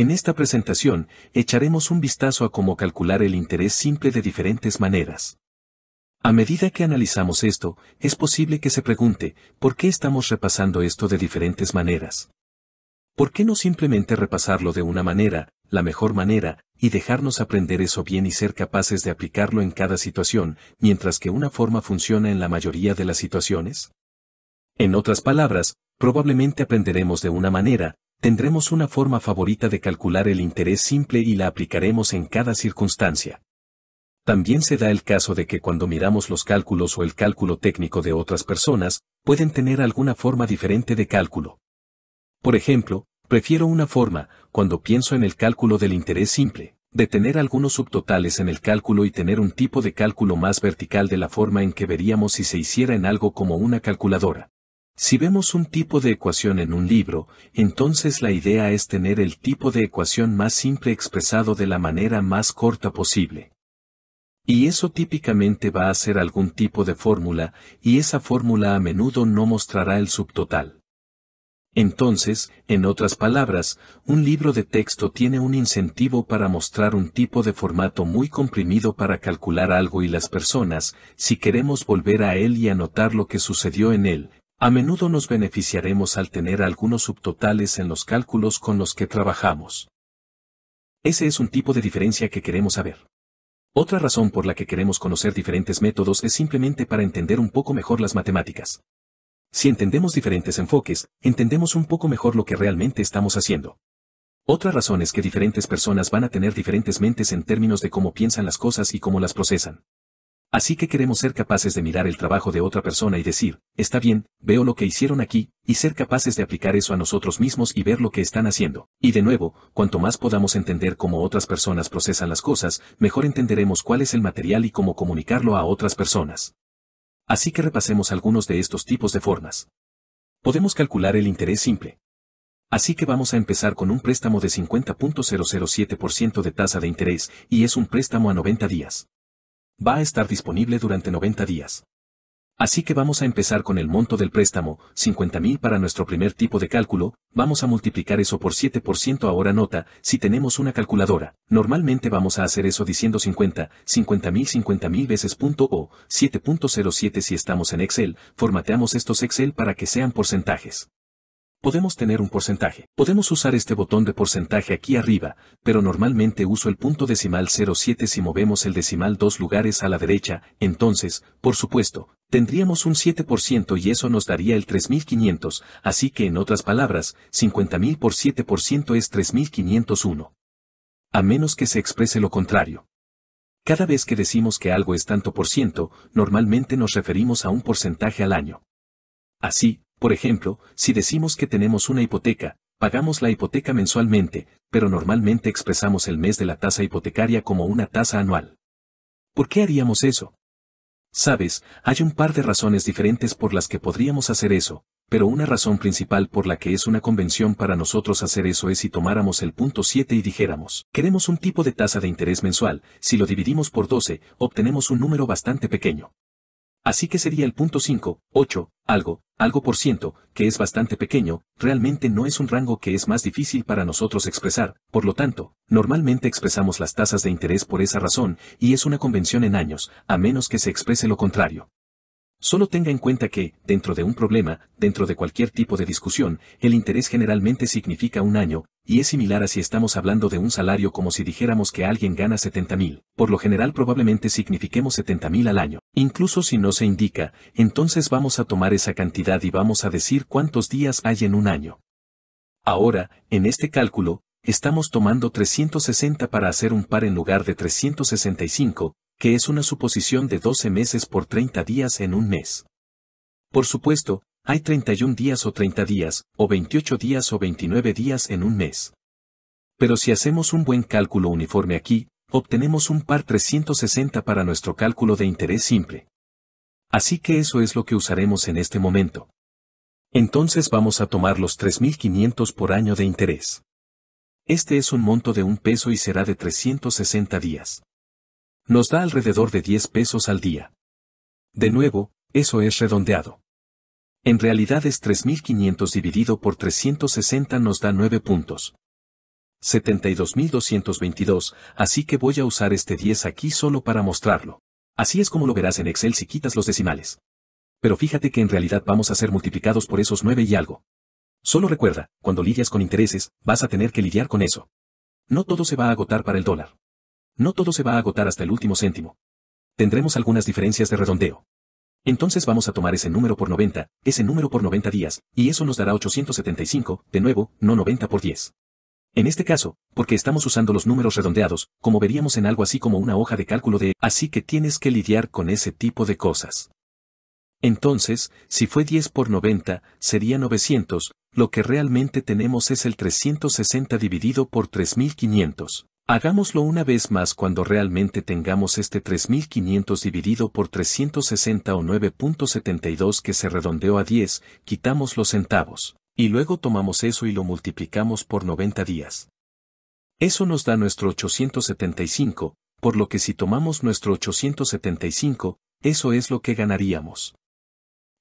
En esta presentación, echaremos un vistazo a cómo calcular el interés simple de diferentes maneras. A medida que analizamos esto, es posible que se pregunte, ¿por qué estamos repasando esto de diferentes maneras? ¿Por qué no simplemente repasarlo de una manera, la mejor manera, y dejarnos aprender eso bien y ser capaces de aplicarlo en cada situación, mientras que una forma funciona en la mayoría de las situaciones? En otras palabras, probablemente aprenderemos de una manera, Tendremos una forma favorita de calcular el interés simple y la aplicaremos en cada circunstancia. También se da el caso de que cuando miramos los cálculos o el cálculo técnico de otras personas, pueden tener alguna forma diferente de cálculo. Por ejemplo, prefiero una forma, cuando pienso en el cálculo del interés simple, de tener algunos subtotales en el cálculo y tener un tipo de cálculo más vertical de la forma en que veríamos si se hiciera en algo como una calculadora. Si vemos un tipo de ecuación en un libro, entonces la idea es tener el tipo de ecuación más simple expresado de la manera más corta posible. Y eso típicamente va a ser algún tipo de fórmula, y esa fórmula a menudo no mostrará el subtotal. Entonces, en otras palabras, un libro de texto tiene un incentivo para mostrar un tipo de formato muy comprimido para calcular algo y las personas, si queremos volver a él y anotar lo que sucedió en él, a menudo nos beneficiaremos al tener algunos subtotales en los cálculos con los que trabajamos. Ese es un tipo de diferencia que queremos saber. Otra razón por la que queremos conocer diferentes métodos es simplemente para entender un poco mejor las matemáticas. Si entendemos diferentes enfoques, entendemos un poco mejor lo que realmente estamos haciendo. Otra razón es que diferentes personas van a tener diferentes mentes en términos de cómo piensan las cosas y cómo las procesan. Así que queremos ser capaces de mirar el trabajo de otra persona y decir, está bien, veo lo que hicieron aquí, y ser capaces de aplicar eso a nosotros mismos y ver lo que están haciendo. Y de nuevo, cuanto más podamos entender cómo otras personas procesan las cosas, mejor entenderemos cuál es el material y cómo comunicarlo a otras personas. Así que repasemos algunos de estos tipos de formas. Podemos calcular el interés simple. Así que vamos a empezar con un préstamo de 50.007% de tasa de interés, y es un préstamo a 90 días va a estar disponible durante 90 días. Así que vamos a empezar con el monto del préstamo, 50.000 para nuestro primer tipo de cálculo, vamos a multiplicar eso por 7% ahora nota, si tenemos una calculadora, normalmente vamos a hacer eso diciendo 50, 50.000 50.000 veces punto o 7.07 si estamos en Excel, formateamos estos Excel para que sean porcentajes podemos tener un porcentaje. Podemos usar este botón de porcentaje aquí arriba, pero normalmente uso el punto decimal 07 si movemos el decimal dos lugares a la derecha, entonces, por supuesto, tendríamos un 7% y eso nos daría el 3500, así que en otras palabras, 50.000 por 7% es 3501. A menos que se exprese lo contrario. Cada vez que decimos que algo es tanto por ciento, normalmente nos referimos a un porcentaje al año. Así, por ejemplo, si decimos que tenemos una hipoteca, pagamos la hipoteca mensualmente, pero normalmente expresamos el mes de la tasa hipotecaria como una tasa anual. ¿Por qué haríamos eso? Sabes, hay un par de razones diferentes por las que podríamos hacer eso, pero una razón principal por la que es una convención para nosotros hacer eso es si tomáramos el punto 7 y dijéramos, queremos un tipo de tasa de interés mensual, si lo dividimos por 12, obtenemos un número bastante pequeño. Así que sería el punto 5, 8, algo, algo por ciento, que es bastante pequeño, realmente no es un rango que es más difícil para nosotros expresar, por lo tanto, normalmente expresamos las tasas de interés por esa razón, y es una convención en años, a menos que se exprese lo contrario. Solo tenga en cuenta que, dentro de un problema, dentro de cualquier tipo de discusión, el interés generalmente significa un año, y es similar a si estamos hablando de un salario como si dijéramos que alguien gana 70.000. Por lo general probablemente signifiquemos 70.000 al año. Incluso si no se indica, entonces vamos a tomar esa cantidad y vamos a decir cuántos días hay en un año. Ahora, en este cálculo, estamos tomando 360 para hacer un par en lugar de 365, que es una suposición de 12 meses por 30 días en un mes. Por supuesto, hay 31 días o 30 días, o 28 días o 29 días en un mes. Pero si hacemos un buen cálculo uniforme aquí, obtenemos un par 360 para nuestro cálculo de interés simple. Así que eso es lo que usaremos en este momento. Entonces vamos a tomar los 3.500 por año de interés. Este es un monto de un peso y será de 360 días nos da alrededor de 10 pesos al día. De nuevo, eso es redondeado. En realidad es 3.500 dividido por 360 nos da 9 puntos. 72.222, así que voy a usar este 10 aquí solo para mostrarlo. Así es como lo verás en Excel si quitas los decimales. Pero fíjate que en realidad vamos a ser multiplicados por esos 9 y algo. Solo recuerda, cuando lidias con intereses, vas a tener que lidiar con eso. No todo se va a agotar para el dólar. No todo se va a agotar hasta el último céntimo. Tendremos algunas diferencias de redondeo. Entonces vamos a tomar ese número por 90, ese número por 90 días, y eso nos dará 875, de nuevo, no 90 por 10. En este caso, porque estamos usando los números redondeados, como veríamos en algo así como una hoja de cálculo de, así que tienes que lidiar con ese tipo de cosas. Entonces, si fue 10 por 90, sería 900, lo que realmente tenemos es el 360 dividido por 3500. Hagámoslo una vez más cuando realmente tengamos este 3500 dividido por 360 o 9.72 que se redondeó a 10, quitamos los centavos, y luego tomamos eso y lo multiplicamos por 90 días. Eso nos da nuestro 875, por lo que si tomamos nuestro 875, eso es lo que ganaríamos.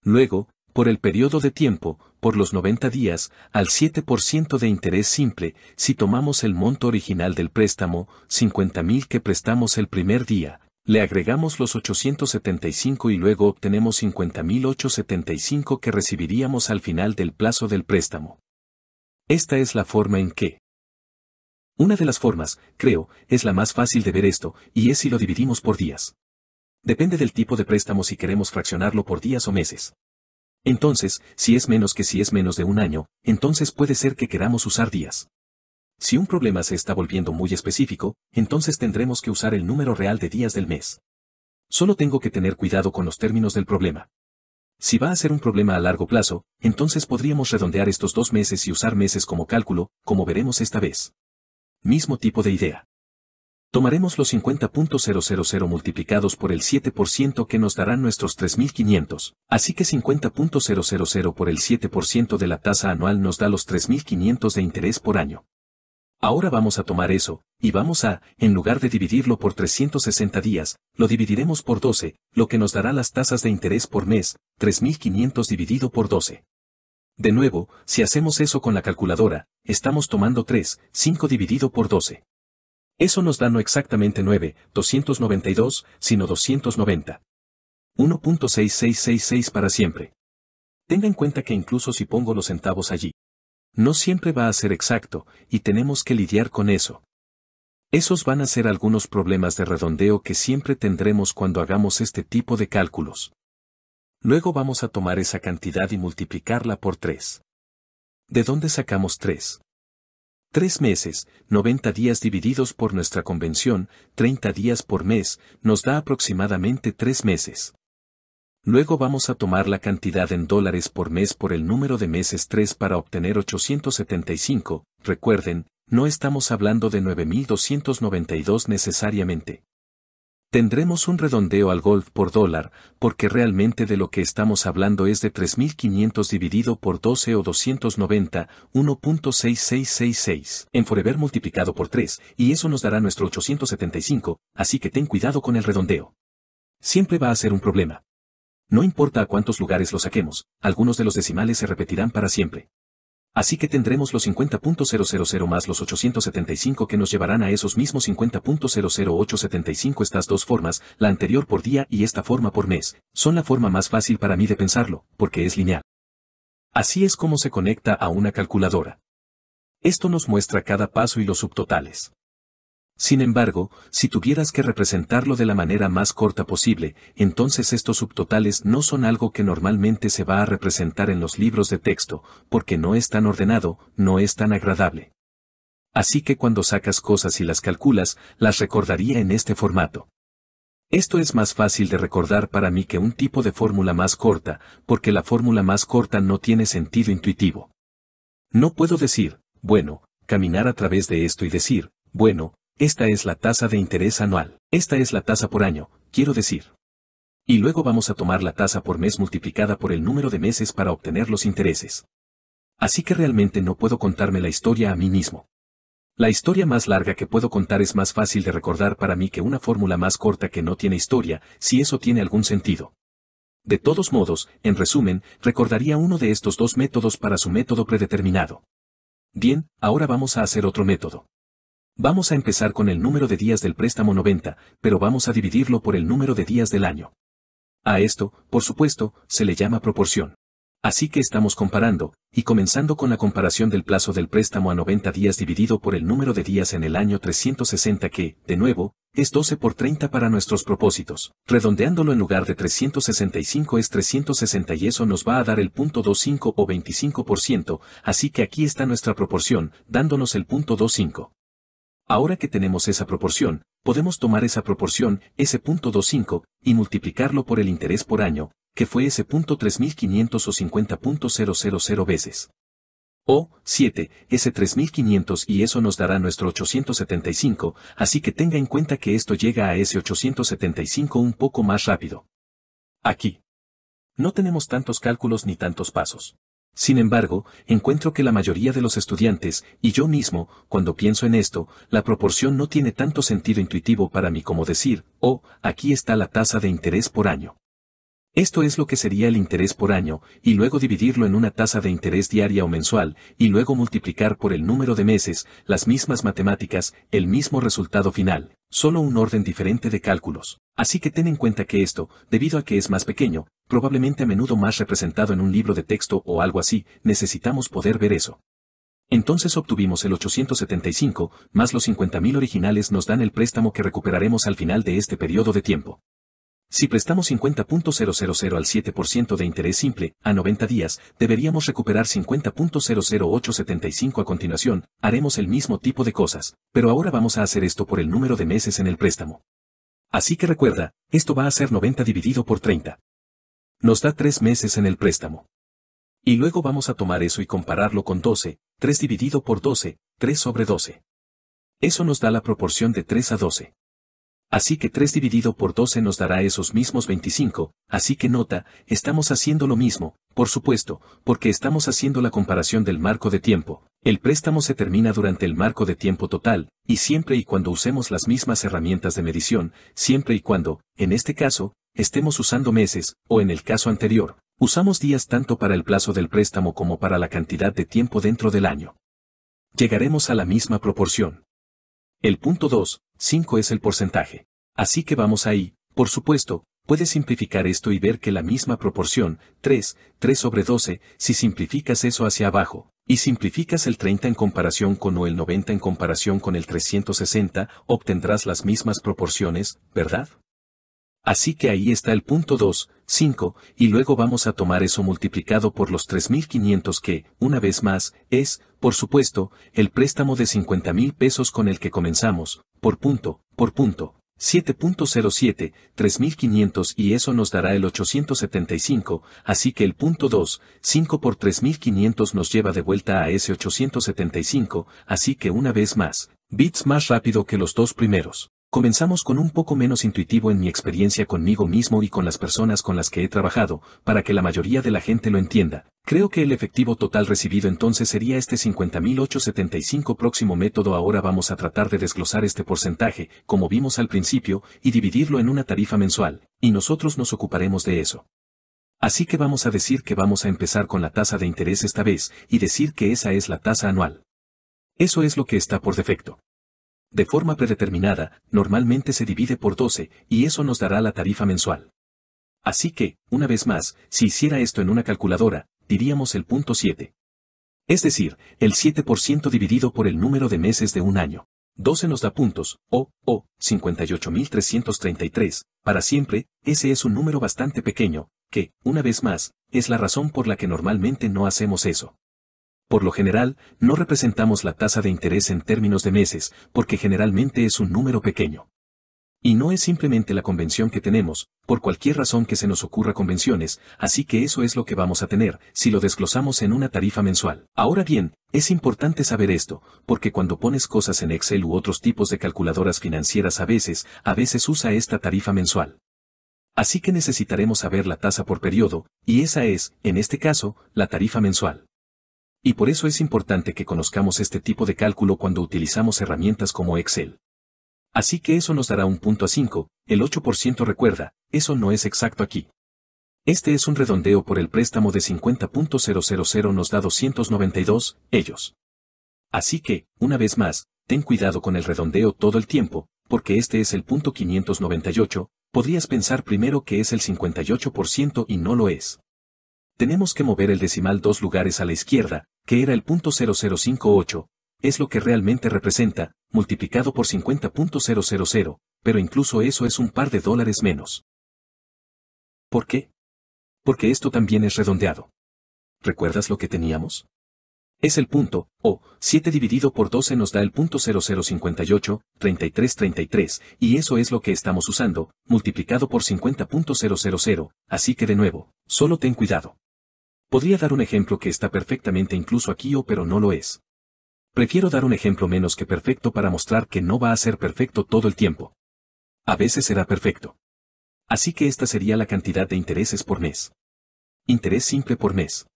Luego, por el periodo de tiempo, por los 90 días, al 7% de interés simple, si tomamos el monto original del préstamo, 50.000 que prestamos el primer día, le agregamos los 875 y luego obtenemos 50.875 que recibiríamos al final del plazo del préstamo. Esta es la forma en que. Una de las formas, creo, es la más fácil de ver esto, y es si lo dividimos por días. Depende del tipo de préstamo si queremos fraccionarlo por días o meses. Entonces, si es menos que si es menos de un año, entonces puede ser que queramos usar días. Si un problema se está volviendo muy específico, entonces tendremos que usar el número real de días del mes. Solo tengo que tener cuidado con los términos del problema. Si va a ser un problema a largo plazo, entonces podríamos redondear estos dos meses y usar meses como cálculo, como veremos esta vez. Mismo tipo de idea. Tomaremos los 50.000 multiplicados por el 7% que nos darán nuestros 3.500, así que 50.000 por el 7% de la tasa anual nos da los 3.500 de interés por año. Ahora vamos a tomar eso, y vamos a, en lugar de dividirlo por 360 días, lo dividiremos por 12, lo que nos dará las tasas de interés por mes, 3.500 dividido por 12. De nuevo, si hacemos eso con la calculadora, estamos tomando 3, 5 dividido por 12. Eso nos da no exactamente 9, 292, sino 290. 1.6666 para siempre. Tenga en cuenta que incluso si pongo los centavos allí, no siempre va a ser exacto, y tenemos que lidiar con eso. Esos van a ser algunos problemas de redondeo que siempre tendremos cuando hagamos este tipo de cálculos. Luego vamos a tomar esa cantidad y multiplicarla por 3. ¿De dónde sacamos 3? Tres meses, 90 días divididos por nuestra convención, 30 días por mes, nos da aproximadamente tres meses. Luego vamos a tomar la cantidad en dólares por mes por el número de meses tres para obtener 875. Recuerden, no estamos hablando de 9.292 necesariamente. Tendremos un redondeo al golf por dólar, porque realmente de lo que estamos hablando es de 3.500 dividido por 12 o 290, 1.6666, en Forever multiplicado por 3, y eso nos dará nuestro 875, así que ten cuidado con el redondeo. Siempre va a ser un problema. No importa a cuántos lugares lo saquemos, algunos de los decimales se repetirán para siempre. Así que tendremos los 50.000 más los 875 que nos llevarán a esos mismos 50.00875. Estas dos formas, la anterior por día y esta forma por mes, son la forma más fácil para mí de pensarlo, porque es lineal. Así es como se conecta a una calculadora. Esto nos muestra cada paso y los subtotales. Sin embargo, si tuvieras que representarlo de la manera más corta posible, entonces estos subtotales no son algo que normalmente se va a representar en los libros de texto, porque no es tan ordenado, no es tan agradable. Así que cuando sacas cosas y las calculas, las recordaría en este formato. Esto es más fácil de recordar para mí que un tipo de fórmula más corta, porque la fórmula más corta no tiene sentido intuitivo. No puedo decir, bueno, caminar a través de esto y decir, bueno, esta es la tasa de interés anual. Esta es la tasa por año, quiero decir. Y luego vamos a tomar la tasa por mes multiplicada por el número de meses para obtener los intereses. Así que realmente no puedo contarme la historia a mí mismo. La historia más larga que puedo contar es más fácil de recordar para mí que una fórmula más corta que no tiene historia, si eso tiene algún sentido. De todos modos, en resumen, recordaría uno de estos dos métodos para su método predeterminado. Bien, ahora vamos a hacer otro método. Vamos a empezar con el número de días del préstamo 90, pero vamos a dividirlo por el número de días del año. A esto, por supuesto, se le llama proporción. Así que estamos comparando, y comenzando con la comparación del plazo del préstamo a 90 días dividido por el número de días en el año 360 que, de nuevo, es 12 por 30 para nuestros propósitos. Redondeándolo en lugar de 365 es 360 y eso nos va a dar el punto 25 o 25%, así que aquí está nuestra proporción, dándonos el punto 25. Ahora que tenemos esa proporción, podemos tomar esa proporción, ese punto y multiplicarlo por el interés por año, que fue ese punto o 50.000 veces. O, 7, ese 3500 y eso nos dará nuestro 875, así que tenga en cuenta que esto llega a ese 875 un poco más rápido. Aquí. No tenemos tantos cálculos ni tantos pasos. Sin embargo, encuentro que la mayoría de los estudiantes, y yo mismo, cuando pienso en esto, la proporción no tiene tanto sentido intuitivo para mí como decir, oh, aquí está la tasa de interés por año. Esto es lo que sería el interés por año, y luego dividirlo en una tasa de interés diaria o mensual, y luego multiplicar por el número de meses, las mismas matemáticas, el mismo resultado final, solo un orden diferente de cálculos. Así que ten en cuenta que esto, debido a que es más pequeño, probablemente a menudo más representado en un libro de texto o algo así, necesitamos poder ver eso. Entonces obtuvimos el 875, más los 50.000 originales nos dan el préstamo que recuperaremos al final de este periodo de tiempo. Si prestamos 50.000 al 7% de interés simple, a 90 días, deberíamos recuperar 50.00875 a continuación, haremos el mismo tipo de cosas, pero ahora vamos a hacer esto por el número de meses en el préstamo. Así que recuerda, esto va a ser 90 dividido por 30. Nos da 3 meses en el préstamo. Y luego vamos a tomar eso y compararlo con 12, 3 dividido por 12, 3 sobre 12. Eso nos da la proporción de 3 a 12. Así que 3 dividido por 12 nos dará esos mismos 25, así que nota, estamos haciendo lo mismo, por supuesto, porque estamos haciendo la comparación del marco de tiempo. El préstamo se termina durante el marco de tiempo total, y siempre y cuando usemos las mismas herramientas de medición, siempre y cuando, en este caso, estemos usando meses, o en el caso anterior, usamos días tanto para el plazo del préstamo como para la cantidad de tiempo dentro del año. Llegaremos a la misma proporción. El punto 2, 5 es el porcentaje. Así que vamos ahí, por supuesto, puedes simplificar esto y ver que la misma proporción, 3, 3 sobre 12, si simplificas eso hacia abajo, y simplificas el 30 en comparación con o el 90 en comparación con el 360, obtendrás las mismas proporciones, ¿verdad? Así que ahí está el punto 2, 5, y luego vamos a tomar eso multiplicado por los 3.500 que, una vez más, es, por supuesto, el préstamo de 50.000 pesos con el que comenzamos, por punto, por punto. 7.07, 3.500 y eso nos dará el 875, así que el punto 2, 5 por 3.500 nos lleva de vuelta a ese 875, así que una vez más, bits más rápido que los dos primeros. Comenzamos con un poco menos intuitivo en mi experiencia conmigo mismo y con las personas con las que he trabajado, para que la mayoría de la gente lo entienda. Creo que el efectivo total recibido entonces sería este 50.875 próximo método. Ahora vamos a tratar de desglosar este porcentaje, como vimos al principio, y dividirlo en una tarifa mensual, y nosotros nos ocuparemos de eso. Así que vamos a decir que vamos a empezar con la tasa de interés esta vez, y decir que esa es la tasa anual. Eso es lo que está por defecto de forma predeterminada, normalmente se divide por 12, y eso nos dará la tarifa mensual. Así que, una vez más, si hiciera esto en una calculadora, diríamos el punto 7. Es decir, el 7% dividido por el número de meses de un año. 12 nos da puntos, o, o, 58.333, para siempre, ese es un número bastante pequeño, que, una vez más, es la razón por la que normalmente no hacemos eso. Por lo general, no representamos la tasa de interés en términos de meses, porque generalmente es un número pequeño. Y no es simplemente la convención que tenemos, por cualquier razón que se nos ocurra convenciones, así que eso es lo que vamos a tener, si lo desglosamos en una tarifa mensual. Ahora bien, es importante saber esto, porque cuando pones cosas en Excel u otros tipos de calculadoras financieras a veces, a veces usa esta tarifa mensual. Así que necesitaremos saber la tasa por periodo, y esa es, en este caso, la tarifa mensual. Y por eso es importante que conozcamos este tipo de cálculo cuando utilizamos herramientas como Excel. Así que eso nos dará un punto a 5, el 8% recuerda, eso no es exacto aquí. Este es un redondeo por el préstamo de 50.000 nos da 292, ellos. Así que, una vez más, ten cuidado con el redondeo todo el tiempo, porque este es el punto 598, podrías pensar primero que es el 58% y no lo es. Tenemos que mover el decimal dos lugares a la izquierda, que era el .0058, es lo que realmente representa, multiplicado por 50.000, pero incluso eso es un par de dólares menos. ¿Por qué? Porque esto también es redondeado. ¿Recuerdas lo que teníamos? Es el punto, o, 7 dividido por 12 nos da el punto 0058, 3333, y eso es lo que estamos usando, multiplicado por 50.000, así que de nuevo, solo ten cuidado. Podría dar un ejemplo que está perfectamente incluso aquí o oh, pero no lo es. Prefiero dar un ejemplo menos que perfecto para mostrar que no va a ser perfecto todo el tiempo. A veces será perfecto. Así que esta sería la cantidad de intereses por mes. Interés simple por mes.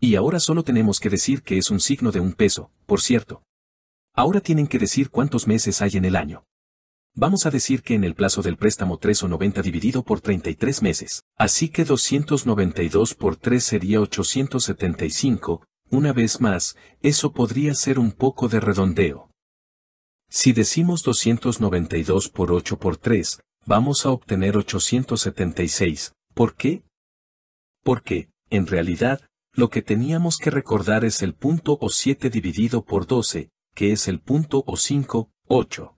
Y ahora solo tenemos que decir que es un signo de un peso, por cierto. Ahora tienen que decir cuántos meses hay en el año. Vamos a decir que en el plazo del préstamo 3 o 90 dividido por 33 meses. Así que 292 por 3 sería 875. Una vez más, eso podría ser un poco de redondeo. Si decimos 292 por 8 por 3, vamos a obtener 876. ¿Por qué? Porque, en realidad, lo que teníamos que recordar es el punto o 7 dividido por 12, que es el punto o 5, 8.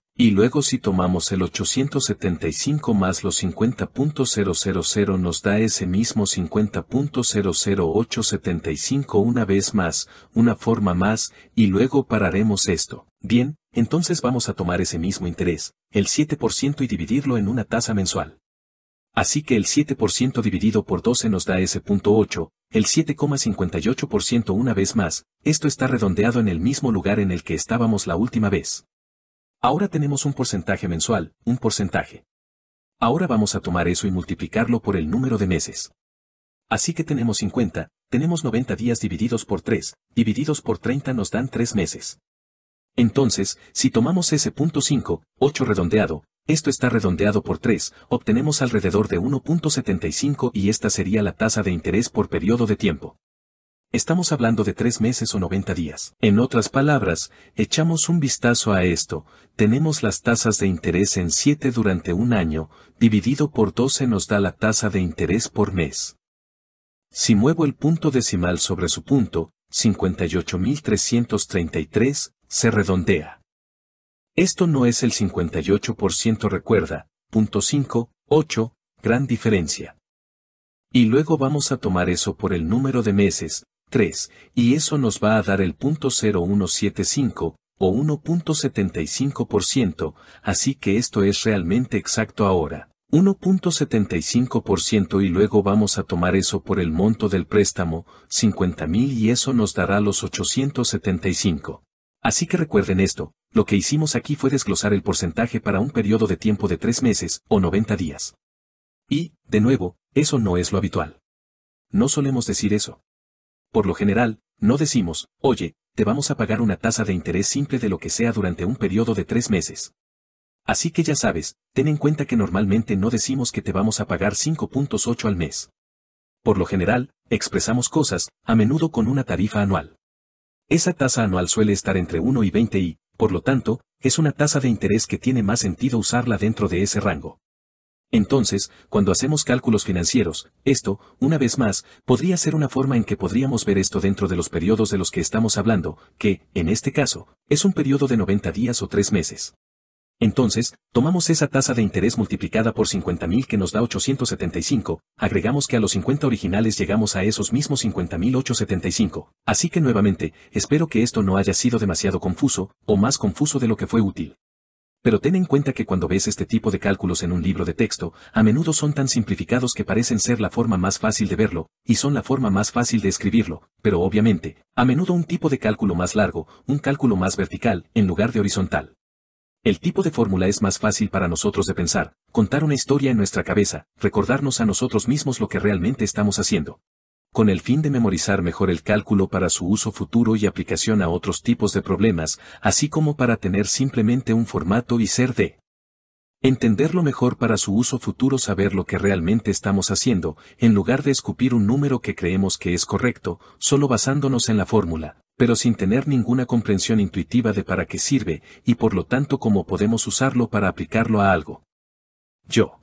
Y luego si tomamos el 875 más los 50.000 nos da ese mismo 50.00875 una vez más, una forma más, y luego pararemos esto. Bien, entonces vamos a tomar ese mismo interés, el 7% y dividirlo en una tasa mensual. Así que el 7% dividido por 12 nos da ese punto 8, el 7,58% una vez más, esto está redondeado en el mismo lugar en el que estábamos la última vez. Ahora tenemos un porcentaje mensual, un porcentaje. Ahora vamos a tomar eso y multiplicarlo por el número de meses. Así que tenemos 50, tenemos 90 días divididos por 3, divididos por 30 nos dan 3 meses. Entonces, si tomamos ese punto 5, 8 redondeado, esto está redondeado por 3, obtenemos alrededor de 1.75 y esta sería la tasa de interés por periodo de tiempo. Estamos hablando de tres meses o 90 días. En otras palabras, echamos un vistazo a esto, tenemos las tasas de interés en 7 durante un año, dividido por 12 nos da la tasa de interés por mes. Si muevo el punto decimal sobre su punto, 58.333, se redondea. Esto no es el 58% recuerda, punto 5, 8, gran diferencia. Y luego vamos a tomar eso por el número de meses, 3, y eso nos va a dar el 0.0175 o 1.75%, así que esto es realmente exacto ahora. 1.75% y luego vamos a tomar eso por el monto del préstamo, 50.000 y eso nos dará los 875. Así que recuerden esto, lo que hicimos aquí fue desglosar el porcentaje para un periodo de tiempo de 3 meses o 90 días. Y, de nuevo, eso no es lo habitual. No solemos decir eso. Por lo general, no decimos, oye, te vamos a pagar una tasa de interés simple de lo que sea durante un periodo de tres meses. Así que ya sabes, ten en cuenta que normalmente no decimos que te vamos a pagar 5.8 al mes. Por lo general, expresamos cosas, a menudo con una tarifa anual. Esa tasa anual suele estar entre 1 y 20 y, por lo tanto, es una tasa de interés que tiene más sentido usarla dentro de ese rango. Entonces, cuando hacemos cálculos financieros, esto, una vez más, podría ser una forma en que podríamos ver esto dentro de los periodos de los que estamos hablando, que, en este caso, es un periodo de 90 días o 3 meses. Entonces, tomamos esa tasa de interés multiplicada por 50.000 que nos da 875, agregamos que a los 50 originales llegamos a esos mismos 50.875, así que nuevamente, espero que esto no haya sido demasiado confuso, o más confuso de lo que fue útil. Pero ten en cuenta que cuando ves este tipo de cálculos en un libro de texto, a menudo son tan simplificados que parecen ser la forma más fácil de verlo, y son la forma más fácil de escribirlo, pero obviamente, a menudo un tipo de cálculo más largo, un cálculo más vertical, en lugar de horizontal. El tipo de fórmula es más fácil para nosotros de pensar, contar una historia en nuestra cabeza, recordarnos a nosotros mismos lo que realmente estamos haciendo con el fin de memorizar mejor el cálculo para su uso futuro y aplicación a otros tipos de problemas, así como para tener simplemente un formato y ser de entenderlo mejor para su uso futuro, saber lo que realmente estamos haciendo, en lugar de escupir un número que creemos que es correcto, solo basándonos en la fórmula, pero sin tener ninguna comprensión intuitiva de para qué sirve, y por lo tanto cómo podemos usarlo para aplicarlo a algo. Yo